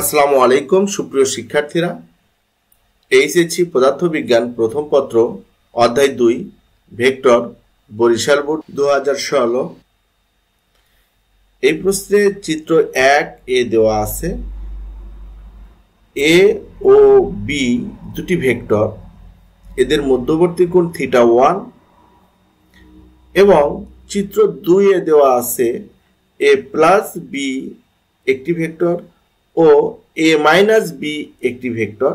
আসসালামু আলাইকুম সুপ্রিয় শিক্ষার্থীরা পদার্থ পদার্থবিজ্ঞান প্রথম পত্র অধ্যায় দুই ভেক্টর বরিশাল বোর্ড দু হাজার ষোলো এই প্রশ্নে চিত্র এক এ দেওয়া আছে এ ও বি দুটি ভেক্টর এদের মধ্যবর্তী কোণ থিটা ওয়ান এবং চিত্র দুই এ দেওয়া আছে এ প্লাস বি একটি ভেক্টর ও এ মাইনাস বি একটি ভেক্টর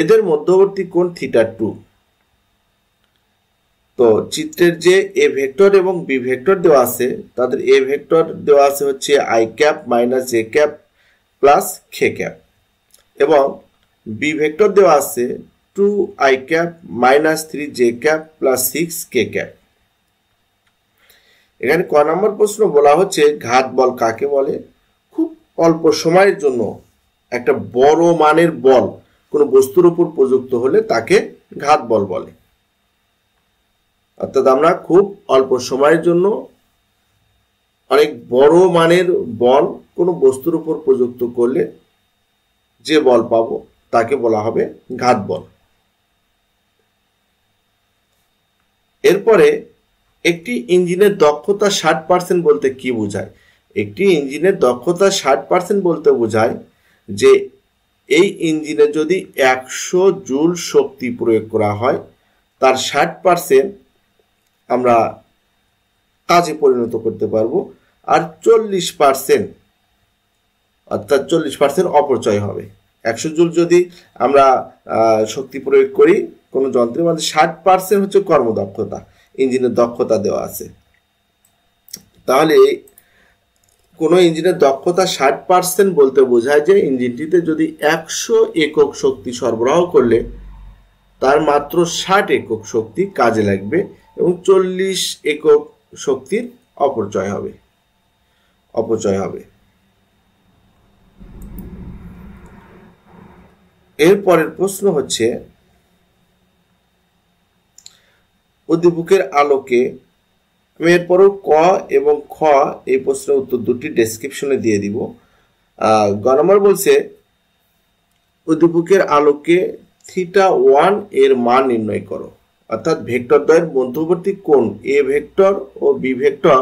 এদের মধ্যবর্তী কোণ থিটা টু তো চিত্রের যে এ ভেক্টর এবং বি ভেক্টর দেওয়া আছে তাদের এ ভেক্টর দেওয়া আছে হচ্ছে I cap minus A cap plus K cap এবং বি ভেক্টর দেওয়া আছে two I cap minus three J cap plus six K cap এখানে ক নম্বর প্রশ্ন বলা হচ্ছে ঘাত বল কাকে বলে অল্প সময়ের জন্য একটা বড় মানের বল কোনো বস্তুর উপর প্রযুক্ত হলে তাকে ঘাত বল বলে অর্থাৎ আমরা খুব অল্প সময়ের জন্য অনেক বড় মানের বল কোনো বস্তুর উপর প্রযুক্ত করলে যে বল পাব তাকে বলা হবে ঘাত বল এরপরে একটি ইঞ্জিনের দক্ষতা ষাট পার্সেন্ট বলতে কি বোঝায় একটি ইঞ্জিনের দক্ষতা ষাট পার্সেন্ট বলতে বোঝায় যে এই ইঞ্জিনে যদি একশো জুল শক্তি প্রয়োগ করা হয় তার ষাট পার্সেন্ট আমরা কাজে পরিণত করতে পারবো আর চল্লিশ পার্সেন্ট অর্থাৎ চল্লিশ পার্সেন্ট অপচয় হবে একশো জুল যদি আমরা শক্তি প্রয়োগ করি কোনো যন্ত্রের মধ্যে ষাট পার্সেন্ট হচ্ছে কর্মদক্ষতা ইঞ্জিনের দক্ষতা দেওয়া আছে তাহলে কোনো ইঞ্জিনের দক্ষতা ষাট পার্সেন্ট বলতে বোঝায় যে ইঞ্জিনটিতে যদি একশো একক শক্তি সরবরাহ করলে তার মাত্র ষাট একক শক্তি কাজে লাগবে এবং চল্লিশ একক শক্তির অপচয় হবে অপচয় হবে এরপরের প্রশ্ন হচ্ছে অধিবুকের আলোকে আমি এরপরও ক এবং খ এই প্রশ্নের উত্তর দুটি ডেসক্রিপশনে দিয়ে দিব গ নম্বর বলছে উদ্দীপকের আলোকে থিটা ওয়ান এর মান নির্ণয় করো অর্থাৎ ভেক্টর দ্বয়ের মধ্যবর্তী কোণ এ ভেক্টর ও বি ভেক্টর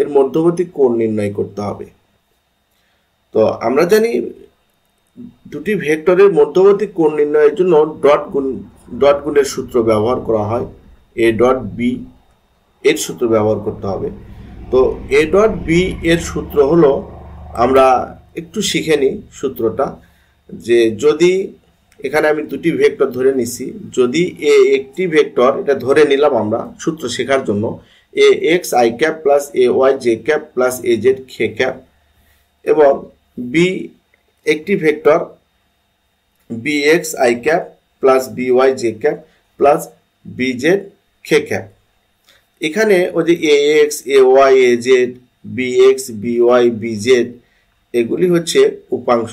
এর মধ্যবর্তী কোণ নির্ণয় করতে হবে তো আমরা জানি দুটি ভেক্টরের মধ্যবর্তী কোণ নির্ণয়ের জন্য ডট গুণ ডট গুণের সূত্র ব্যবহার করা হয় এ ডট বি এর সূত্র ব্যবহার করতে হবে তো এ ডট বি এর সূত্র হলো আমরা একটু শিখে নিই সূত্রটা যে যদি এখানে আমি দুটি ভেক্টর ধরে নিছি যদি এ একটি ভেক্টর এটা ধরে নিলাম আমরা সূত্র শেখার জন্য A X I cap plus A Y J cap plus A Z K cap এবং বি একটি vector B X I cap plus B Y J cap plus B Z K cap এখানে ওই যে A X A Y A Z B X B Y B Z এগুলি হচ্ছে উপাংশ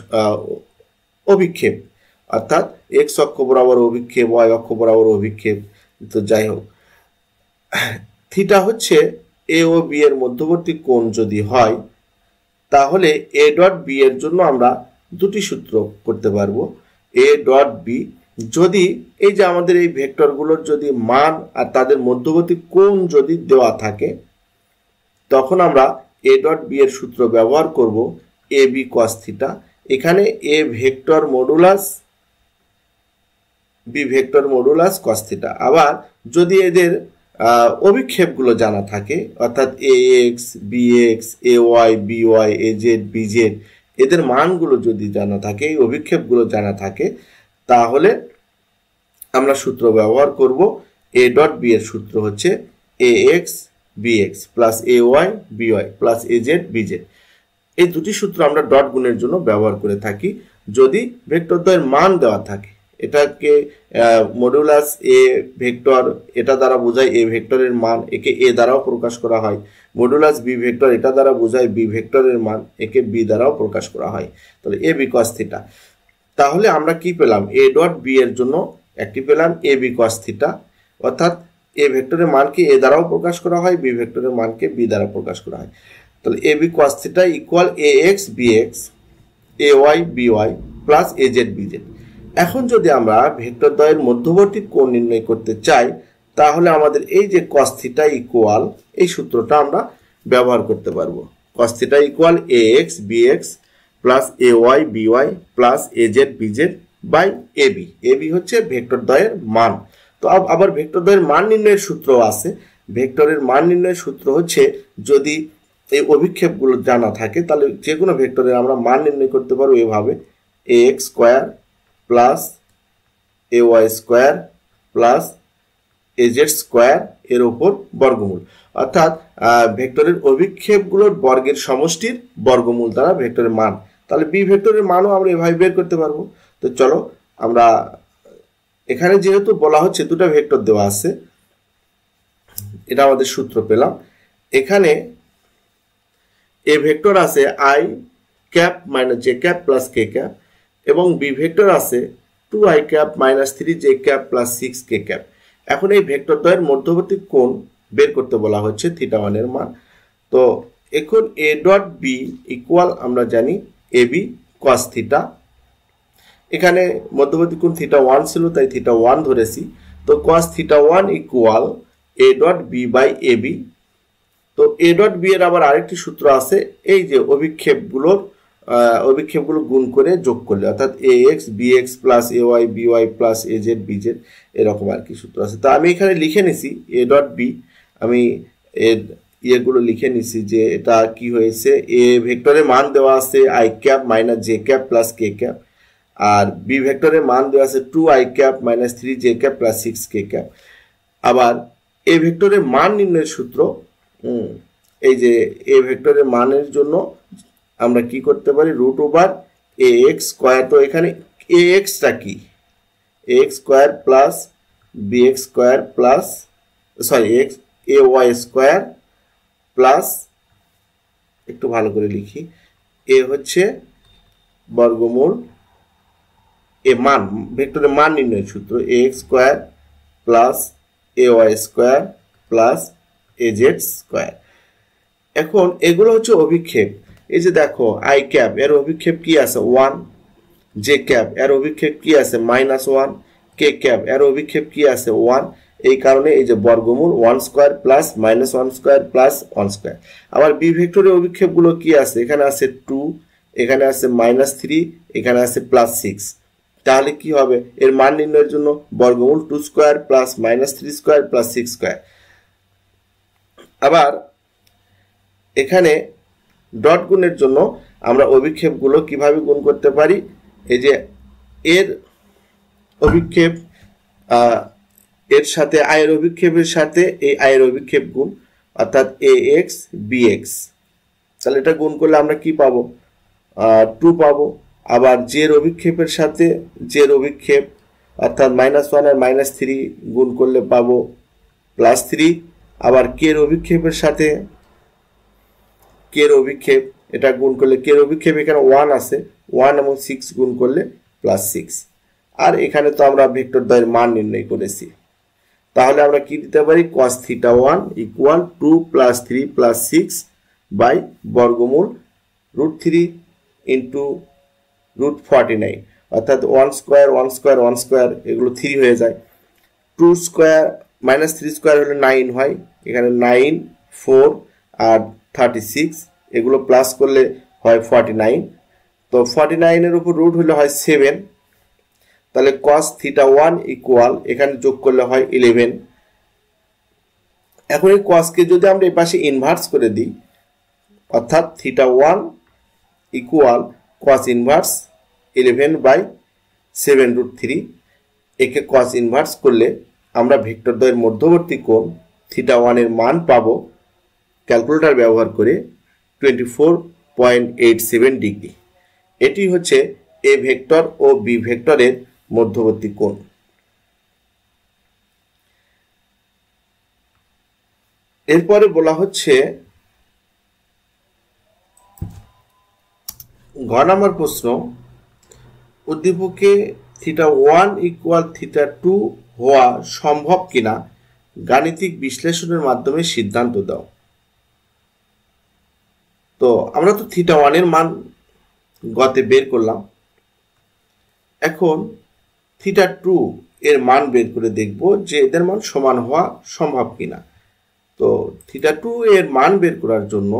অভিক্ষেপ অর্থাৎ এক্স অক্ষ বরাবর অভিক্ষেপ ওয়াই অক্ষ বরাবর অভিক্ষেপ তো যাই হোক থিটা হচ্ছে এ ও বি এর মধ্যবর্তী কোণ যদি হয় তাহলে এ ডট বি এর জন্য আমরা দুটি সূত্র করতে পারবো এ ডট বি যদি এই যে আমাদের এই ভেক্টরগুলোর যদি মান আর তাদের মধ্যবর্তী কোণ যদি দেওয়া থাকে তখন আমরা এ ডট বি এর সূত্র ব্যবহার করব এ বি কস থিটা এখানে A vector modulus B vector modulus cos theta আবার যদি এদের অভিক্ষেপগুলো জানা থাকে অর্থাৎ A X B X A Y B Y A Z B Z এদের মানগুলো যদি জানা থাকে এই অভিক্ষেপগুলো জানা থাকে তাহলে আমরা সূত্র ব্যবহার করব এ ডট বি এর সূত্র হচ্ছে A X B X plus A Y B Y plus A Z B Z এই দুটি সূত্র আমরা ডট গুণের জন্য ব্যবহার করে থাকি যদি ভেক্টর দ্বয়ের মান দেওয়া থাকে এটাকে মডুলাস এ ভেক্টর এটা দ্বারা বোঝায় এ ভেক্টরের মান একে এ দ্বারাও প্রকাশ করা হয় মডুলাস বি ভেক্টর এটা দ্বারা বোঝায় বি ভেক্টরের মান একে বি দ্বারাও প্রকাশ করা হয় তাহলে এ বিকস থিটা তাহলে আমরা কি পেলাম এ ডট বি এর জন্য একটি পেলাম এ বি কস থিটা অর্থাৎ এ ভেক্টরের মানকে এ দ্বারাও প্রকাশ করা হয় বি ভেক্টরের মানকে বি দ্বারা প্রকাশ করা হয় তাহলে A B cos theta equal A X B X A Y B Y plus A Z B Z এখন যদি আমরা ভেক্টর দ্বয়ের মধ্যবর্তী কোণ নির্ণয় করতে চাই তাহলে আমাদের এই যে কস থিটা ইকুয়াল এই সূত্রটা আমরা ব্যবহার করতে পারবো cos theta equal A X B X plus A Y B Y plus A Z B Z by A B A B হচ্ছে ভেক্টর দ্বয়ের মান তো আবার ভেক্টর দ্বয়ের মান নির্ণয়ের সূত্র আছে ভেক্টরের মান নির্ণয়ের সূত্র হচ্ছে যদি এই অভিক্ষেপগুলো জানা থাকে তাহলে যে কোনো ভেক্টরের আমরা মান নির্ণয় করতে পারবো এভাবে A X square plus A Y square plus A square এর ওপর বর্গমূল অর্থাৎ ভেক্টরের অভিক্ষেপগুলোর বর্গের সমষ্টির বর্গমূল দ্বারা ভেক্টরের মান তাহলে বি ভেক্টরের মানও আমরা এভাবে বের করতে পারবো তো চলো আমরা এখানে যেহেতু বলা হচ্ছে দুটা ভেক্টর দেওয়া আছে এটা আমাদের সূত্র পেলাম এখানে এ ভেক্টর আছে I cap minus J cap plus K cap এবং বি ভেক্টর আছে two I cap minus three J cap plus six K cap এখন এই ভেক্টর দ্বয়ের মধ্যবর্তী কোণ বের করতে বলা হচ্ছে থিটা ওয়ানের মান তো এখন এ ডট বি ইকুয়াল আমরা জানি এ বি কস থিটা এখানে মধ্যবর্তী কোণ থিটা ওয়ান ছিল তাই থিটা ওয়ান ধরেছি তো cos theta one equal A dot B by A B তো এ ডট বি এর আবার আরেকটি সূত্র আছে এই যে অভিক্ষেপগুলোর অভিক্ষেপগুলো গুণ করে যোগ করলে অর্থাৎ A X B X plus A Y B Y plus A Z B Z এরকম আর কি সূত্র আছে তো আমি এখানে লিখে নিছি এ ডট বি আমি এর ইয়েগুলো লিখে নিছি যে এটা কি হয়েছে এ ভেক্টরের মান দেওয়া আছে I cap minus J cap plus K cap আর বি ভেক্টরের মান দেওয়া আছে two I cap minus three J cap plus six K cap আবার এ ভেক্টরের মান নির্ণয়ের সূত্র এই যে এ ভেক্টরের মানের জন্য আমরা কি করতে পারি root over A X square তো এখানে এ এক্সটা কি A X square plus B X square plus sorry X A Y square plus একটু ভালো করে লিখি এ হচ্ছে বর্গমূল এ মান ভেক্টরের মান নির্ণয় সূত্র A X square plus A Y square plus A Z square এখন এগুলো হচ্ছে অভিক্ষেপ এই যে দেখো আই ক্যাপ এর অভিক্ষেপ কি আছে ওয়ান জে ক্যাব এর অভিক্ষেপ কি আছে মাইনাস ওয়ান কে ক্যাব এর অভিক্ষেপ কি আছে ওয়ান এই কারণে এই যে বর্গমূল one square plus minus one square plus one square আবার বি ভেক্টরের অভিক্ষেপগুলো কি আছে এখানে আছে টু এখানে আছে মাইনাস থ্রি এখানে আছে প্লাস সিক্স তাহলে কি হবে এর মান নির্ণয়ের জন্য বর্গমূল two square plus minus three square plus six square আবার এখানে ডট গুণের জন্য আমরা অভিক্ষেপগুলো কিভাবে গুণ করতে পারি এই যে এর অভিক্ষেপ এর সাথে আয়ের অভিক্ষেপের সাথে এই আয়ের অভিক্ষেপ গুণ অর্থাৎ এ এক্স বি এক্স তাহলে এটা গুণ করলে আমরা কি পাবো টু পাবো আবার জের অভিক্ষেপের সাথে জের অভিক্ষেপ অর্থাৎ মাইনাস ওয়ান আর মাইনাস থ্রি গুণ করলে পাবো প্লাস থ্রি আবার কের অভিক্ষেপের সাথে কের অভিক্ষেপ এটা গুণ করলে কের অভিক্ষেপ এখানে ওয়ান আছে ওয়ান এবং সিক্স গুণ করলে প্লাস সিক্স আর এখানে তো আমরা ভেক্টর দ্বয়ের মান নির্ণয় করেছি তাহলে আমরা কি দিতে পারি cos theta one equal to plus three plus six by বর্গমূল root three into root forty nine অর্থাৎ one square one square one square এগুলো থ্রি হয়ে যায় two square minus three square হলে নাইন হয় এখানে নাইন ফোর আর thirty six এগুলো প্লাস করলে হয় ফর্টি নাইন তো ফর্টি নাইনের উপর রুট হলে হয় সেভেন তাহলে কস থিটা ওয়ান ইকুয়াল এখানে যোগ করলে হয় ইলেভেন এখন এই কসকে যদি আমরা এই পাশে ইনভার্স করে দিই অর্থাৎ theta one equal cos inverse eleven by seven root three একে কস ইনভার্স করলে আমরা ভেক্টর দ্বয়ের মধ্যবর্তী কোণ থিটা ওয়ানের মান পাবো ক্যালকুলেটর ব্যবহার করে twenty four point eight seven degree এটি হচ্ছে এ ভেক্টর ও বি ভেক্টরের মধ্যবর্তী কোণ এরপরে বলা হচ্ছে ঘ নাম্বার প্রশ্ন উদ্দীপকে theta one equal theta two হওয়া সম্ভব কিনা গাণিতিক বিশ্লেষণের মাধ্যমে সিদ্ধান্ত দাও তো আমরা তো থিটা ওয়ানের মান গতে বের করলাম এখন থিটা টু এর মান বের করে দেখব যে এদের মান সমান হওয়া সম্ভব কিনা তো থিটা টু এর মান বের করার জন্য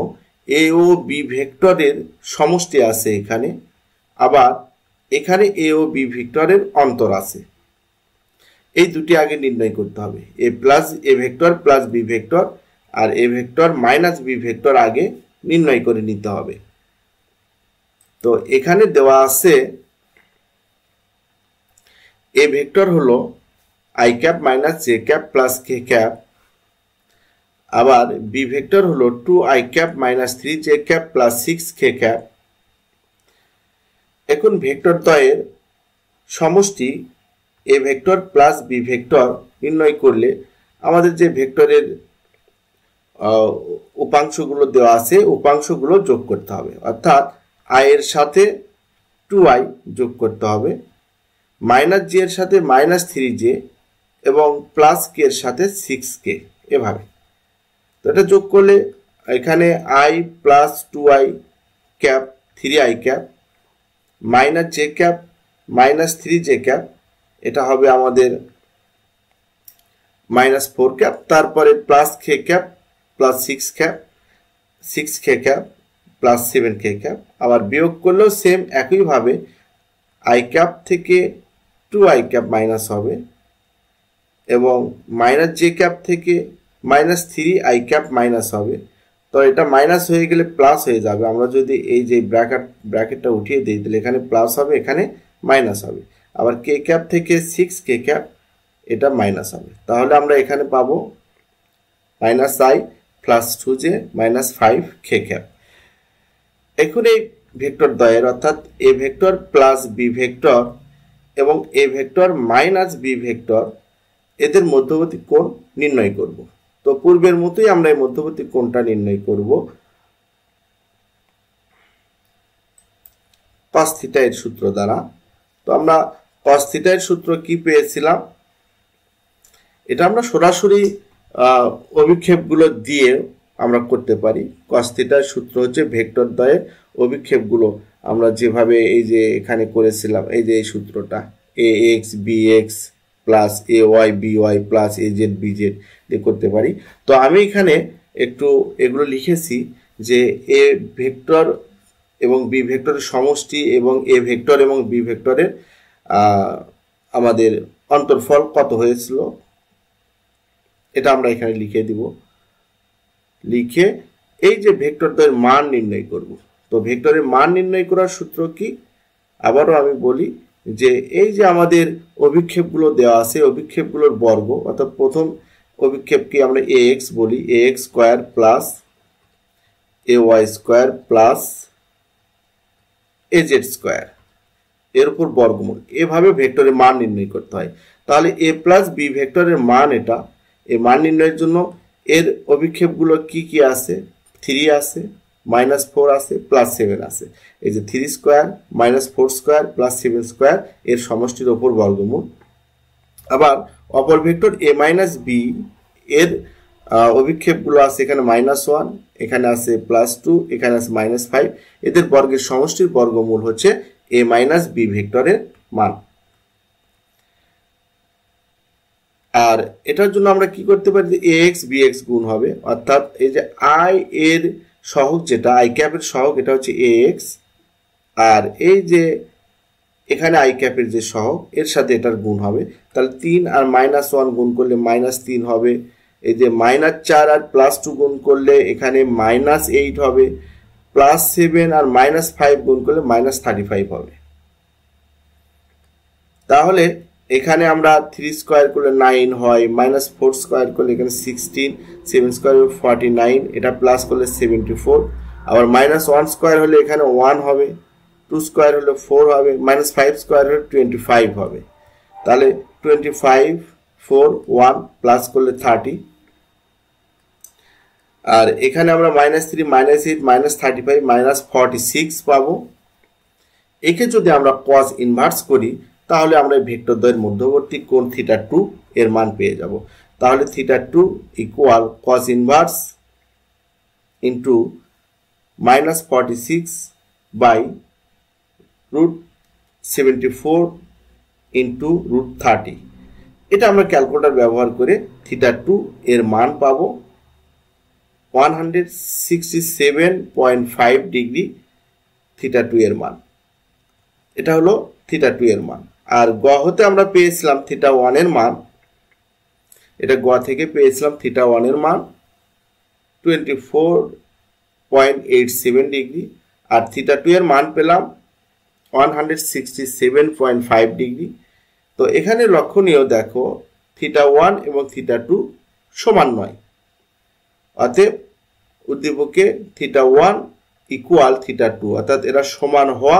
এ ও বি ভেক্টরের সমষ্টি আছে এখানে আবার এখানে এ ও বি ভেক্টরের অন্তর আছে এই দুটি আগে নির্ণয় করতে হবে A plus A vector plus B vector আর A vector minus B vector আগে নির্ণয় করে নিতে হবে তো এখানে দেওয়া আছে এ ভেক্টর হলো I cap minus J cap plus K cap আবার বি ভেক্টর হলো two I cap minus three J cap plus six K cap এখন ভেক্টর দ্বয়ের সমষ্টি A vector plus B vector নির্ণয় করলে আমাদের যে ভেক্টরের উপাংশগুলো দেওয়া আছে উপাংশগুলো যোগ করতে হবে অর্থাৎ আয়ের সাথে টু আই যোগ করতে হবে মাইনাস জি এর সাথে মাইনাস থ্রি জে এবং প্লাস কে এর সাথে সিক্স কে এভাবে তো এটা যোগ করলে এখানে I plus two I cap three I cap minus J cap minus three J cap এটা হবে আমাদের মাইনাস ফোর ক্যাপ তারপরে plus K cap plus six cap six K cap plus seven K cap আবার বিয়োগ করলেও same একইভাবে I cap থেকে two I cap minus হবে এবং মাইনাস জে ক্যাপ থেকে minus three I cap minus হবে তো এটা মাইনাস হয়ে গেলে প্লাস হয়ে যাবে আমরা যদি এই যে ব্র্যাকেট ব্র্যাকেটটা উঠিয়ে দিই তাহলে এখানে প্লাস হবে এখানে মাইনাস হবে আবার কে ক্যাপ থেকে সিক্স কে ক্যাপ এটা মাইনাস হবে তাহলে আমরা এখানে পাবো minus I plus two J minus five K cap এখন এই ভেক্টর দয়ের অর্থাৎ A vector plus B vector এবং A vector minus B vector এদের মধ্যবর্তী কোণ নির্ণয় করব তো পূর্বের মতোই আমরা এই মধ্যবর্তী কোণটা নির্ণয় করব কস থিটা এর সূত্র দ্বারা তো আমরা কস থিটা এর সূত্র কি পেয়েছিলাম এটা আমরা সরাসরি অভিক্ষেপগুলো দিয়ে আমরা করতে পারি কস থিটার সূত্র হচ্ছে ভেক্টর দ্বয়ের অভিক্ষেপগুলো আমরা যেভাবে এই যে এখানে করেছিলাম এই যে এই সূত্রটা A X B X plus A Y B Y plus A Z B Z দিয়ে করতে পারি তো আমি এখানে একটু এগুলো লিখেছি যে এ ভেক্টর এবং বি ভেক্টরের সমষ্টি এবং এ ভেক্টর এবং বি ভেক্টরের আমাদের অন্তর্ফল কত হয়েছিল এটা আমরা এখানে লিখে দিব লিখে এই যে ভেক্টরদের মান নির্ণয় করব তো ভেক্টরের মান নির্ণয় করার সূত্র কি আবারও আমি বলি যে এই যে আমাদের অভিক্ষেপগুলো দেওয়া আছে অভিক্ষেপগুলোর বর্গ অর্থাৎ প্রথম অভিক্ষেপকে আমরা এ এক্স বলি A X square plus A Y square plus A Z square এর উপর বর্গমূল এভাবে ভেক্টরের মান নির্ণয় করতে হয় তাহলে এ প্লাস বি ভেক্টরের মান এটা এ মান নির্ণয়ের জন্য এর অভিক্ষেপগুলো কি কি আছে থ্রি আছে মাইনাস ফোর আছে প্লাস সেভেন আছে এই যে three square minus four square plus seven square এর সমষ্টির ওপর বর্গমূল আবার অপর ভেক্টর এ মাইনাস বি এর অভিক্ষেপগুলো আছে এখানে মাইনাস ওয়ান এখানে আছে প্লাস টু এখানে আছে মাইনাস ফাইভ এদের বর্গের সমষ্টির বর্গমূল হচ্ছে এ মাইনাস বি ভেক্টরের মান আর এটার জন্য আমরা কি করতে পারি যে এ এক্স বি এক্স গুণ হবে অর্থাৎ এই যে আই এর সহক যেটা আই ক্যাপের সহক এটা হচ্ছে এ এক্স আর এই যে এখানে আই ক্যাপের যে সহক এর সাথে এটার গুণ হবে তাহলে তিন আর মাইনাস ওয়ান গুণ করলে মাইনাস তিন হবে এই যে মাইনাস চার আর প্লাস টু গুণ করলে এখানে মাইনাস এইট হবে প্লাস সেভেন আর মাইনাস ফাইভ গুণ করলে মাইনাস থার্টি ফাইভ হবে তাহলে এখানে আমরা থ্রি স্কোয়ার করলে নাইন হয় মাইনাস ফোর স্কোয়ার করলে এখানে সিক্সটিন সেভেন স্কোয়ার হলে ফর্টি নাইন এটা প্লাস করলে সেভেন্টি ফোর আবার মাইনাস ওয়ান স্কোয়ার হলে এখানে ওয়ান হবে টু স্কোয়ার হলে ফোর হবে মাইনাস ফাইভ স্কোয়ার হলে টোয়েন্টি ফাইভ হবে তাহলে twenty five four one plus করলে থার্টি আর এখানে আমরা minus three minus eight minus thirty five minus forty six পাবো একে যদি আমরা কস ইনভার্স করি তাহলে আমরা এই ভেক্টর দ্বয়ের মধ্যবর্তী কোণ থিটা টু এর মান পেয়ে যাব তাহলে theta two equal cos inverse into minus forty six by root seventy four into root thirty এটা আমরা ক্যালকুলেটার ব্যবহার করে থিটা টু এর মান পাবো one hundred sixty seven point five degree theta two এর মান এটা হলো থিটা টু এর মান আর গ হতে আমরা পেয়েছিলাম থিটা ওয়ানের মান এটা গ থেকে পেয়েছিলাম থিটা ওয়ানের মান twenty four point eight seven degree আর থিটা টু এর মান পেলাম one hundred sixty seven point five degree তো এখানে লক্ষণীয় দেখো থিটা ওয়ান এবং থিটা টু সমান নয় অতএব উদ্দীপকে theta one equal theta two অর্থাৎ এরা সমান হওয়া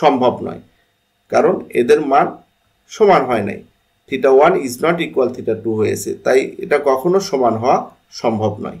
সম্ভব নয় কারণ এদের মান সমান হয় নাই theta one is not equal theta two হয়েছে তাই এটা কখনো সমান হওয়া সম্ভব নয়